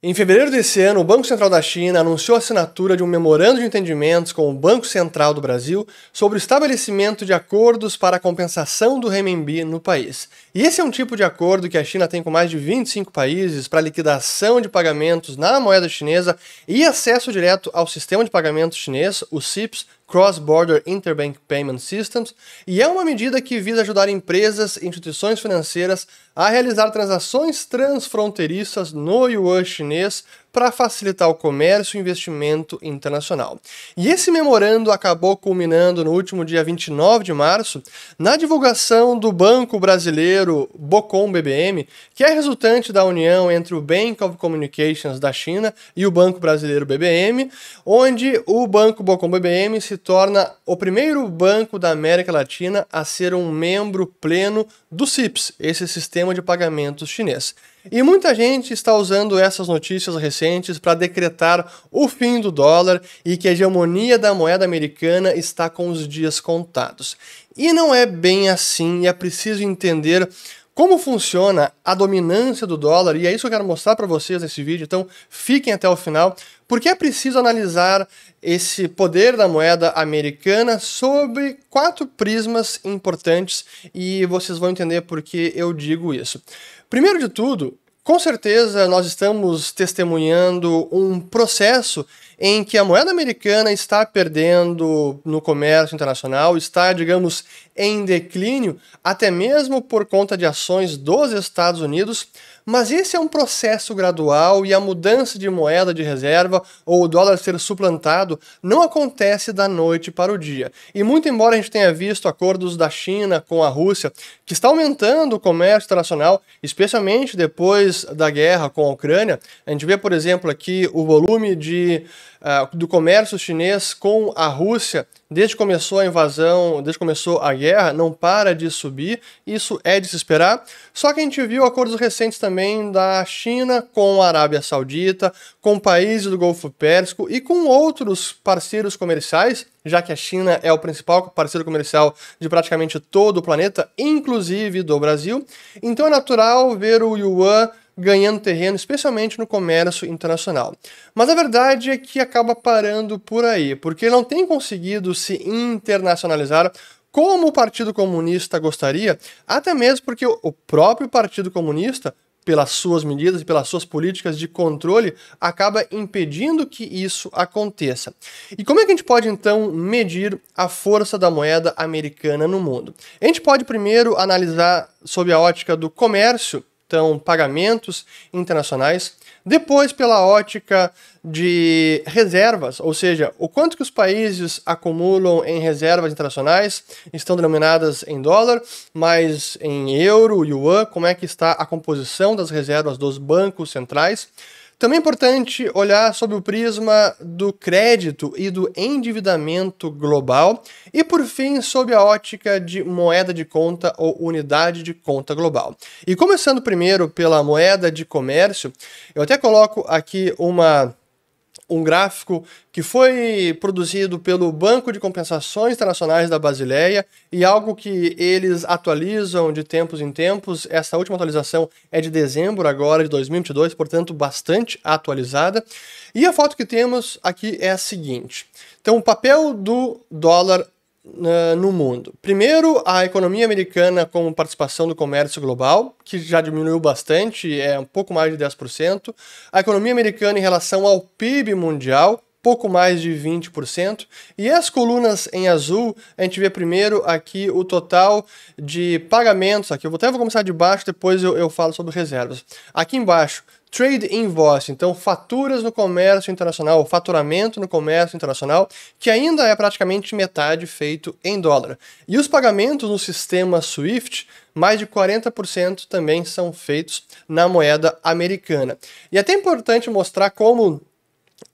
Em fevereiro desse ano, o Banco Central da China anunciou a assinatura de um memorando de entendimentos com o Banco Central do Brasil sobre o estabelecimento de acordos para a compensação do renminbi no país. E esse é um tipo de acordo que a China tem com mais de 25 países para liquidação de pagamentos na moeda chinesa e acesso direto ao sistema de pagamentos chinês, o CIPS, Cross Border Interbank Payment Systems, e é uma medida que visa ajudar empresas e instituições financeiras a realizar transações transfronteiriças no yuan chinês para facilitar o comércio e investimento internacional. E esse memorando acabou culminando no último dia 29 de março na divulgação do banco brasileiro Bocom BBM, que é resultante da união entre o Bank of Communications da China e o Banco Brasileiro BBM, onde o Banco Bocom BBM se torna o primeiro banco da América Latina a ser um membro pleno do CIPS, esse sistema de pagamentos chinês. E muita gente está usando essas notícias recentes para decretar o fim do dólar e que a hegemonia da moeda americana está com os dias contados. E não é bem assim, e é preciso entender como funciona a dominância do dólar, e é isso que eu quero mostrar para vocês nesse vídeo, então fiquem até o final, porque é preciso analisar esse poder da moeda americana sobre quatro prismas importantes e vocês vão entender por que eu digo isso. Primeiro de tudo, com certeza, nós estamos testemunhando um processo em que a moeda americana está perdendo no comércio internacional, está, digamos, em declínio, até mesmo por conta de ações dos Estados Unidos. Mas esse é um processo gradual e a mudança de moeda de reserva ou o dólar ser suplantado não acontece da noite para o dia. E muito embora a gente tenha visto acordos da China com a Rússia, que está aumentando o comércio internacional, especialmente depois depois da guerra com a Ucrânia, a gente vê, por exemplo, aqui o volume de, uh, do comércio chinês com a Rússia, desde que começou a invasão, desde que começou a guerra, não para de subir, isso é de se esperar. Só que a gente viu acordos recentes também da China com a Arábia Saudita, com países do Golfo Pérsico e com outros parceiros comerciais, já que a China é o principal parceiro comercial de praticamente todo o planeta, inclusive do Brasil. Então é natural ver o yuan ganhando terreno, especialmente no comércio internacional. Mas a verdade é que acaba parando por aí, porque não tem conseguido se internacionalizar como o Partido Comunista gostaria, até mesmo porque o próprio Partido Comunista pelas suas medidas e pelas suas políticas de controle, acaba impedindo que isso aconteça. E como é que a gente pode então medir a força da moeda americana no mundo? A gente pode primeiro analisar sob a ótica do comércio então pagamentos internacionais, depois pela ótica de reservas, ou seja, o quanto que os países acumulam em reservas internacionais, estão denominadas em dólar, mas em euro, yuan, como é que está a composição das reservas dos bancos centrais. Também é importante olhar sob o prisma do crédito e do endividamento global e, por fim, sob a ótica de moeda de conta ou unidade de conta global. E começando primeiro pela moeda de comércio, eu até coloco aqui uma um gráfico que foi produzido pelo Banco de Compensações Internacionais da Basileia e algo que eles atualizam de tempos em tempos. Essa última atualização é de dezembro agora de 2022, portanto bastante atualizada. E a foto que temos aqui é a seguinte. Então, o papel do dólar no mundo. Primeiro, a economia americana como participação do comércio global, que já diminuiu bastante, é um pouco mais de 10%. A economia americana em relação ao PIB mundial, pouco mais de 20%. E as colunas em azul, a gente vê primeiro aqui o total de pagamentos. Aqui eu até vou começar de baixo, depois eu, eu falo sobre reservas. Aqui embaixo, Trade invoice, então faturas no comércio internacional, faturamento no comércio internacional, que ainda é praticamente metade feito em dólar. E os pagamentos no sistema SWIFT, mais de 40% também são feitos na moeda americana. E é até importante mostrar como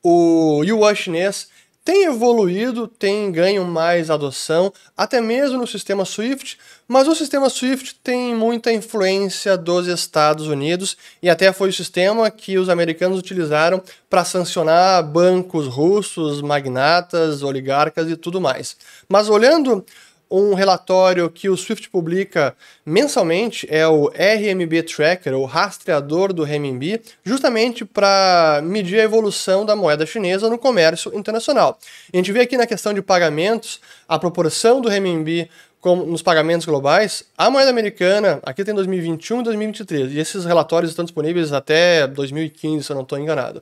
o yuan chinês tem evoluído, tem ganho mais adoção, até mesmo no sistema Swift, mas o sistema Swift tem muita influência dos Estados Unidos e até foi o sistema que os americanos utilizaram para sancionar bancos russos, magnatas, oligarcas e tudo mais. Mas olhando um relatório que o Swift publica mensalmente, é o RMB Tracker, o rastreador do RMB, justamente para medir a evolução da moeda chinesa no comércio internacional. A gente vê aqui na questão de pagamentos, a proporção do RMB como nos pagamentos globais, a moeda americana, aqui tem 2021 e 2023, e esses relatórios estão disponíveis até 2015, se eu não estou enganado.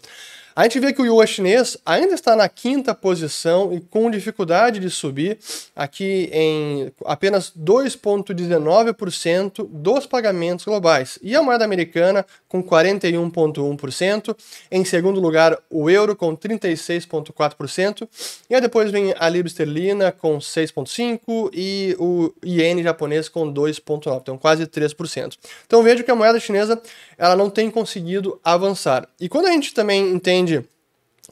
A gente vê que o yuan chinês ainda está na quinta posição e com dificuldade de subir, aqui em apenas 2,19% dos pagamentos globais. E a moeda americana com 41,1%. Em segundo lugar, o euro com 36,4%. E aí depois vem a libra esterlina com 6,5% e o iene japonês com 2,9%, então quase 3%. Então vejo que a moeda chinesa ela não tem conseguido avançar. E quando a gente também entende entende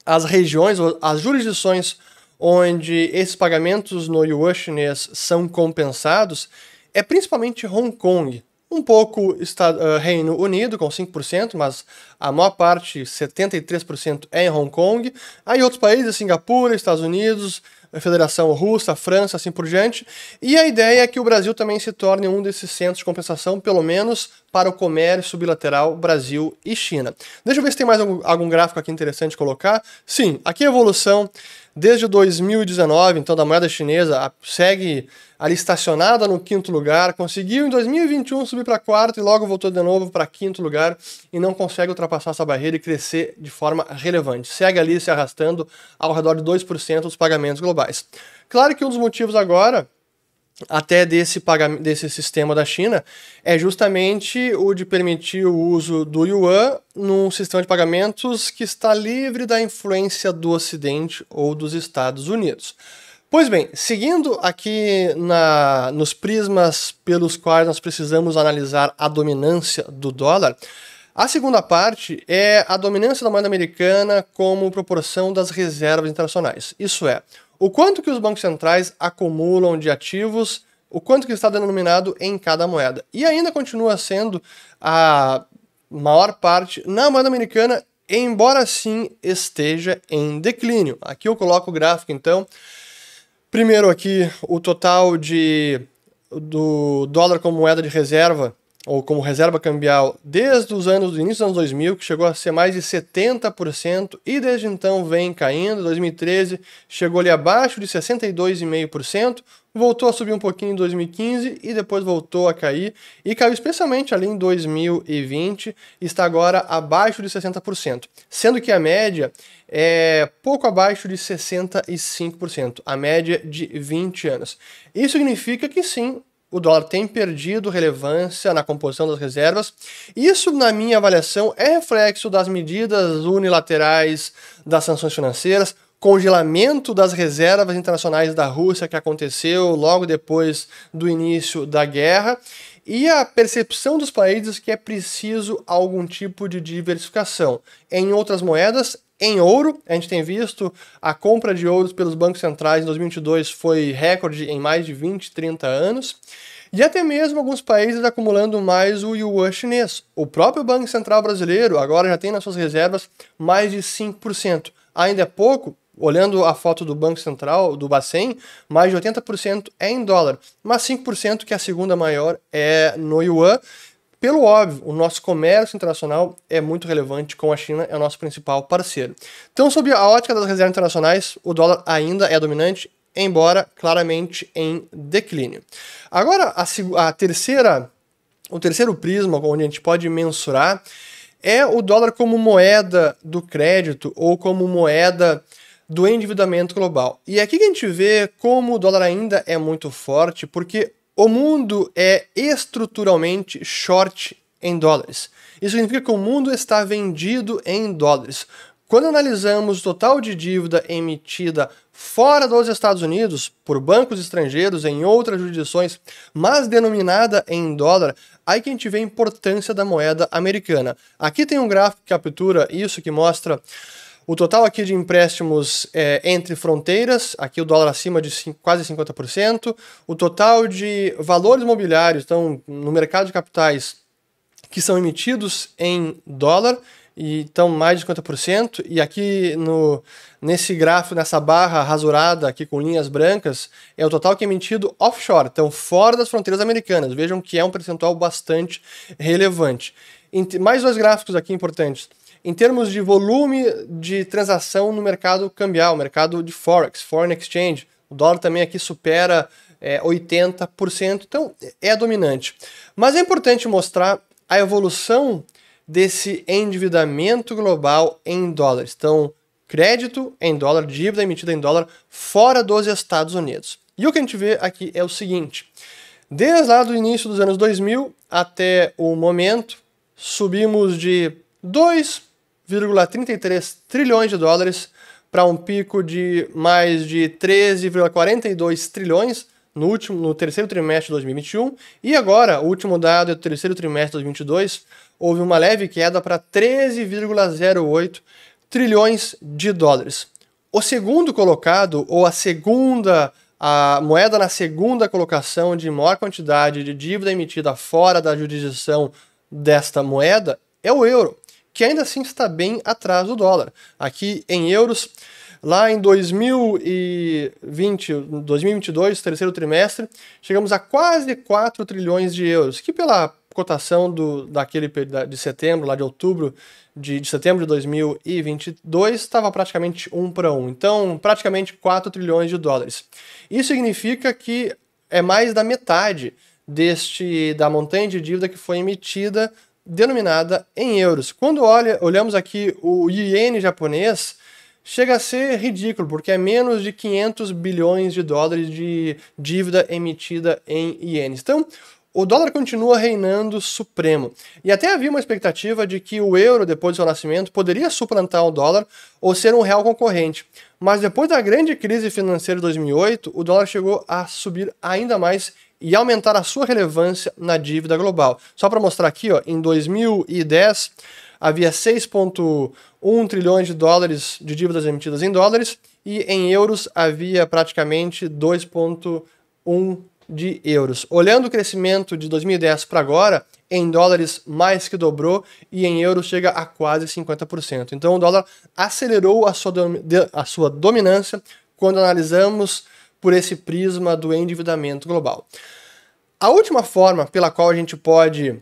as regiões, as jurisdições onde esses pagamentos no yuan chinês são compensados, é principalmente Hong Kong, um pouco uh, Reino Unido, com 5%, mas a maior parte, 73%, é em Hong Kong. Aí outros países, Singapura, Estados Unidos, eh, Federação Russa, França, assim por diante. E a ideia é que o Brasil também se torne um desses centros de compensação, pelo menos para o comércio bilateral Brasil e China. Deixa eu ver se tem mais algum, algum gráfico aqui interessante colocar. Sim, aqui a evolução desde 2019, então da moeda chinesa segue ali estacionada no quinto lugar, conseguiu em 2021 subir para quarto e logo voltou de novo para quinto lugar e não consegue ultrapassar essa barreira e crescer de forma relevante. Segue ali se arrastando ao redor de 2% dos pagamentos globais. Claro que um dos motivos agora até desse, desse sistema da China é justamente o de permitir o uso do yuan num sistema de pagamentos que está livre da influência do Ocidente ou dos Estados Unidos. Pois bem, seguindo aqui na, nos prismas pelos quais nós precisamos analisar a dominância do dólar, a segunda parte é a dominância da moeda americana como proporção das reservas internacionais. Isso é, o quanto que os bancos centrais acumulam de ativos, o quanto que está denominado em cada moeda. E ainda continua sendo a maior parte na moeda americana, embora sim esteja em declínio. Aqui eu coloco o gráfico então. Primeiro aqui o total de do dólar como moeda de reserva ou como reserva cambial desde os anos do início dos anos 2000, que chegou a ser mais de 70% e desde então vem caindo. 2013 chegou ali abaixo de 62,5%, voltou a subir um pouquinho em 2015 e depois voltou a cair e caiu especialmente ali em 2020, está agora abaixo de 60%, sendo que a média é pouco abaixo de 65%, a média de 20 anos. Isso significa que sim, o dólar tem perdido relevância na composição das reservas. Isso, na minha avaliação, é reflexo das medidas unilaterais das sanções financeiras, congelamento das reservas internacionais da Rússia que aconteceu logo depois do início da guerra e a percepção dos países que é preciso algum tipo de diversificação em outras moedas em ouro. A gente tem visto a compra de ouros pelos bancos centrais em 2022 foi recorde em mais de 20, 30 anos. E até mesmo alguns países acumulando mais o yuan chinês. O próprio Banco Central brasileiro agora já tem nas suas reservas mais de 5%. Ainda é pouco, olhando a foto do Banco Central, do Bacen, mais de 80% é em dólar, mas 5%, que é a segunda maior, é no yuan. Pelo óbvio, o nosso comércio internacional é muito relevante com a China, é o nosso principal parceiro. Então, sob a ótica das reservas internacionais, o dólar ainda é dominante, embora claramente em declínio. Agora, a, a terceira, o terceiro prisma onde a gente pode mensurar é o dólar como moeda do crédito ou como moeda do endividamento global. E é aqui que a gente vê como o dólar ainda é muito forte, porque o mundo é estruturalmente short em dólares. Isso significa que o mundo está vendido em dólares. Quando analisamos o total de dívida emitida fora dos Estados Unidos por bancos estrangeiros em outras jurisdições, mas denominada em dólar, aí que a gente vê a importância da moeda americana. Aqui tem um gráfico que captura isso, que mostra o total aqui de empréstimos é, entre fronteiras, aqui o dólar acima de quase 50%. O total de valores mobiliários, então, no mercado de capitais, que são emitidos em dólar, e então mais de 50%. E aqui no, nesse gráfico, nessa barra rasurada aqui com linhas brancas, é o total que é emitido offshore, então fora das fronteiras americanas. Vejam que é um percentual bastante relevante. Mais dois gráficos aqui importantes. Em termos de volume de transação no mercado cambial, mercado de Forex, Foreign Exchange, o dólar também aqui supera é, 80%, então é, é dominante. Mas é importante mostrar a evolução desse endividamento global em dólares. Então, crédito em dólar, dívida emitida em dólar fora dos Estados Unidos. E o que a gente vê aqui é o seguinte: desde lá do início dos anos 2000 até o momento, subimos de 2 13,33 trilhões de dólares para um pico de mais de 13,42 trilhões no último no terceiro trimestre de 2021 e agora, o último dado é o terceiro trimestre de 2022, houve uma leve queda para 13,08 trilhões de dólares. O segundo colocado ou a segunda a moeda na segunda colocação de maior quantidade de dívida emitida fora da jurisdição desta moeda é o euro, que ainda assim está bem atrás do dólar. Aqui em euros, lá em 2020, 2022, terceiro trimestre, chegamos a quase 4 trilhões de euros, que pela cotação do, daquele de setembro, lá de outubro de, de setembro de 2022, estava praticamente um para um. Então, praticamente 4 trilhões de dólares. Isso significa que é mais da metade deste da montanha de dívida que foi emitida denominada em euros. Quando olha, olhamos aqui o iene japonês, chega a ser ridículo, porque é menos de 500 bilhões de dólares de dívida emitida em ienes. Então, o dólar continua reinando supremo. E até havia uma expectativa de que o euro, depois do seu nascimento, poderia suplantar o dólar ou ser um real concorrente. Mas depois da grande crise financeira de 2008, o dólar chegou a subir ainda mais e aumentar a sua relevância na dívida global. Só para mostrar aqui, ó, em 2010 havia 6,1 trilhões de dólares de dívidas emitidas em dólares e em euros havia praticamente 2,1 de euros. Olhando o crescimento de 2010 para agora, em dólares mais que dobrou e em euros chega a quase 50%. Então o dólar acelerou a sua, a sua dominância quando analisamos por esse prisma do endividamento global. A última forma pela qual a gente pode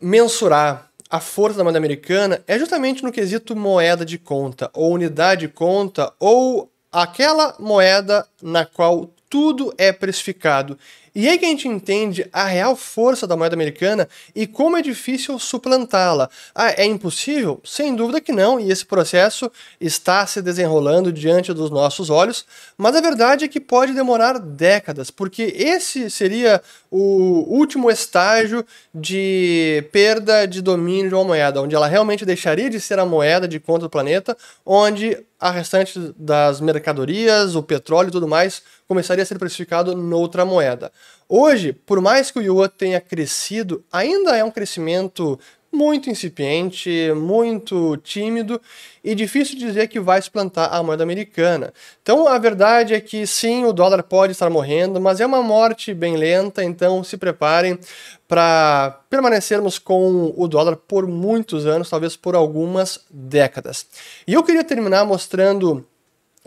mensurar a força da moeda americana é justamente no quesito moeda de conta, ou unidade de conta, ou aquela moeda na qual tudo é precificado. E aí que a gente entende a real força da moeda americana e como é difícil suplantá-la. Ah, é impossível? Sem dúvida que não, e esse processo está se desenrolando diante dos nossos olhos, mas a verdade é que pode demorar décadas, porque esse seria o último estágio de perda de domínio de uma moeda, onde ela realmente deixaria de ser a moeda de conta do planeta, onde a restante das mercadorias, o petróleo e tudo mais, começaria a ser precificado noutra moeda. Hoje, por mais que o Yuan tenha crescido, ainda é um crescimento muito incipiente, muito tímido e difícil dizer que vai suplantar a moeda americana. Então a verdade é que sim, o dólar pode estar morrendo, mas é uma morte bem lenta, então se preparem para permanecermos com o dólar por muitos anos, talvez por algumas décadas. E eu queria terminar mostrando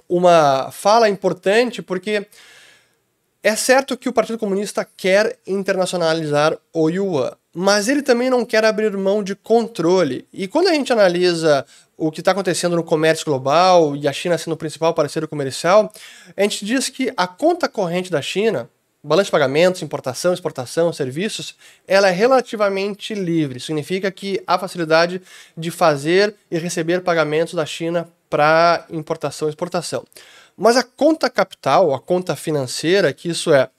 uma fala importante porque é certo que o Partido Comunista quer internacionalizar o yuan mas ele também não quer abrir mão de controle. E quando a gente analisa o que está acontecendo no comércio global e a China sendo o principal parceiro comercial, a gente diz que a conta corrente da China, balanço de pagamentos, importação, exportação, serviços, ela é relativamente livre. Significa que há facilidade de fazer e receber pagamentos da China para importação e exportação. Mas a conta capital, a conta financeira, que isso é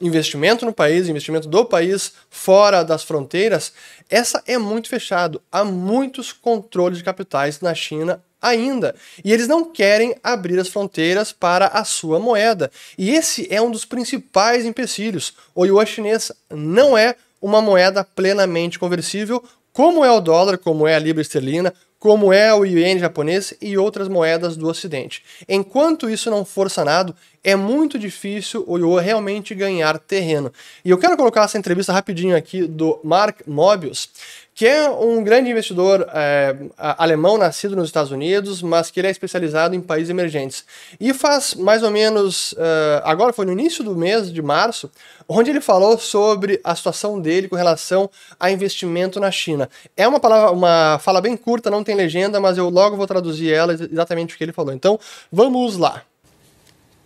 investimento no país, investimento do país fora das fronteiras, essa é muito fechado. Há muitos controles de capitais na China ainda, e eles não querem abrir as fronteiras para a sua moeda. E esse é um dos principais empecilhos. O yuan chinês não é uma moeda plenamente conversível, como é o dólar, como é a libra esterlina, como é o iene japonês e outras moedas do ocidente. Enquanto isso não for sanado, é muito difícil o Yuan realmente ganhar terreno. E eu quero colocar essa entrevista rapidinho aqui do Mark Mobius, que é um grande investidor é, alemão, nascido nos Estados Unidos, mas que ele é especializado em países emergentes. E faz mais ou menos, uh, agora foi no início do mês de março, onde ele falou sobre a situação dele com relação a investimento na China. É uma palavra, uma fala bem curta, não tem legenda, mas eu logo vou traduzir ela exatamente o que ele falou. Então, vamos lá.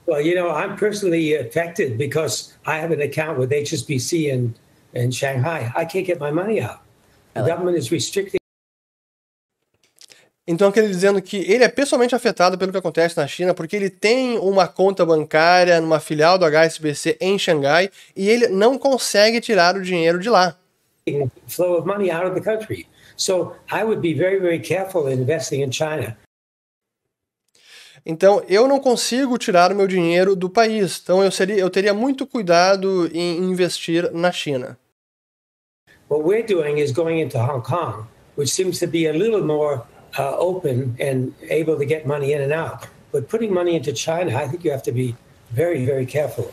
Well, you know, I'm personally affected because I have an account with HSBC in, in Shanghai. I can't get my money out. É. Então, aquele dizendo que ele é pessoalmente afetado pelo que acontece na China, porque ele tem uma conta bancária numa filial do HSBC em Xangai e ele não consegue tirar o dinheiro de lá. Então, eu não consigo tirar o meu dinheiro do país. Então, eu, seria, eu teria muito cuidado em investir na China. What we're doing is going into Hong Kong, which seems to be a little more uh, open and able to get money in and out. But putting money into China, I think you have to be very, very careful.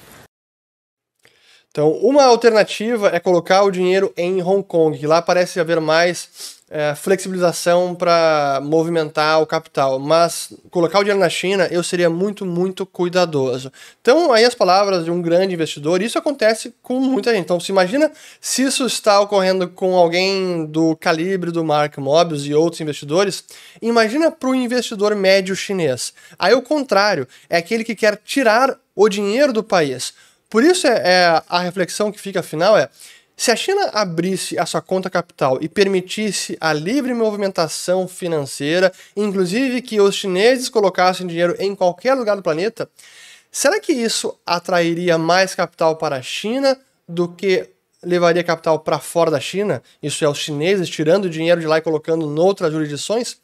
Então, uma alternativa é colocar o dinheiro em Hong Kong, que lá parece haver mais é, flexibilização para movimentar o capital, mas colocar o dinheiro na China eu seria muito, muito cuidadoso. Então, aí as palavras de um grande investidor, isso acontece com muita gente. Então, se imagina se isso está ocorrendo com alguém do calibre do Mark Mobius e outros investidores, imagina para o investidor médio chinês. Aí o contrário, é aquele que quer tirar o dinheiro do país. Por isso é, é a reflexão que fica afinal é se a China abrisse a sua conta capital e permitisse a livre movimentação financeira, inclusive que os chineses colocassem dinheiro em qualquer lugar do planeta, será que isso atrairia mais capital para a China do que levaria capital para fora da China? Isso é, os chineses tirando dinheiro de lá e colocando noutras jurisdições?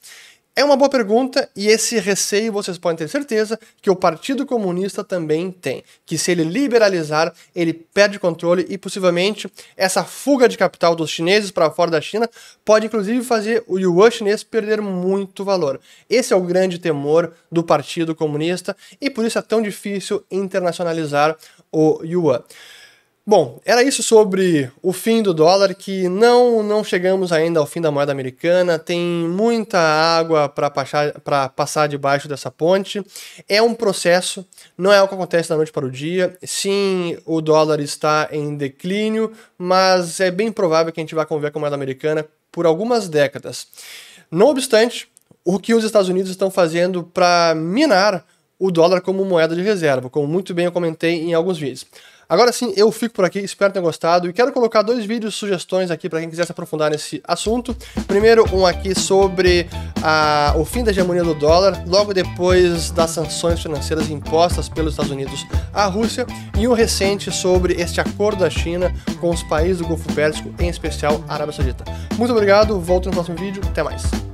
É uma boa pergunta e esse receio vocês podem ter certeza que o Partido Comunista também tem, que se ele liberalizar, ele perde controle e possivelmente essa fuga de capital dos chineses para fora da China pode inclusive fazer o yuan chinês perder muito valor. Esse é o grande temor do Partido Comunista e por isso é tão difícil internacionalizar o yuan. Bom, era isso sobre o fim do dólar, que não não chegamos ainda ao fim da moeda americana, tem muita água para passar, passar debaixo dessa ponte. É um processo, não é o que acontece da noite para o dia. Sim, o dólar está em declínio, mas é bem provável que a gente vá conviver com a moeda americana por algumas décadas. Não obstante, o que os Estados Unidos estão fazendo para minar o dólar como moeda de reserva, como muito bem eu comentei em alguns vídeos. Agora sim, eu fico por aqui, espero ter gostado e quero colocar dois vídeos sugestões aqui para quem quiser se aprofundar nesse assunto. Primeiro, um aqui sobre a, o fim da hegemonia do dólar, logo depois das sanções financeiras impostas pelos Estados Unidos à Rússia, e um recente sobre este acordo da China com os países do Golfo Pérsico, em especial a Arábia Saudita. Muito obrigado, volto no próximo vídeo, até mais.